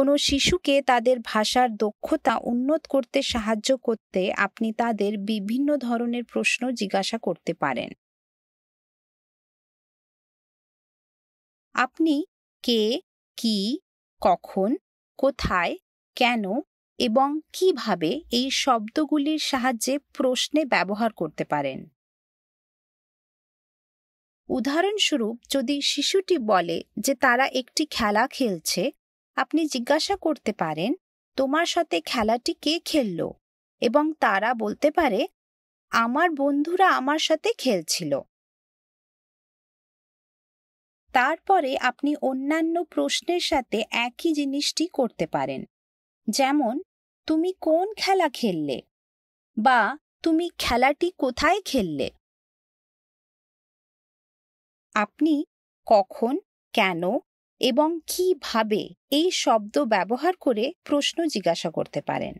কোনো শিশুকে তাদের ভাষার দক্ষতা উন্নত করতে সাহায্য করতে আপনি তাদের বিভিন্ন ধরনের প্রশ্ন জিজ্ঞাসা করতে পারেন আপনি কে কি কখন কোথায় কেন এবং কিভাবে এই শব্দগুলির সাহায্যে প্রশ্নে ব্যবহার করতে পারেন উদাহরণস্বরূপ যদি শিশুটি বলে যে তারা একটি খেলা খেলছে আপনি জিজ্ঞাসা করতে পারেন তোমার সাথে খেলাটি কে খেললো এবং তারা বলতে পারে আমার বন্ধুরা আমার সাথে খেলছিল তারপরে আপনি অন্যান্য প্রশ্নের সাথে একই জিনিসটি করতে পারেন যেমন তুমি কোন খেলা খেললে বা তুমি খেলাটি কোথায় খেললে আপনি কখন কেন এবং কিভাবে এই শব্দ ব্যবহার করে প্রশ্ন জিজ্ঞাসা করতে পারেন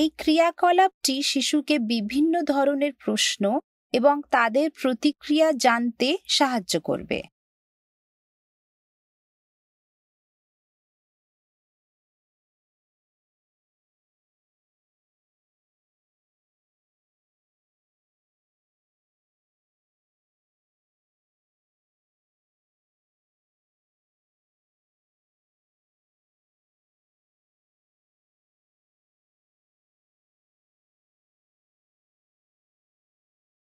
এই ক্রিয়াকলাপটি শিশুকে বিভিন্ন ধরনের প্রশ্ন এবং তাদের প্রতিক্রিয়া জানতে সাহায্য করবে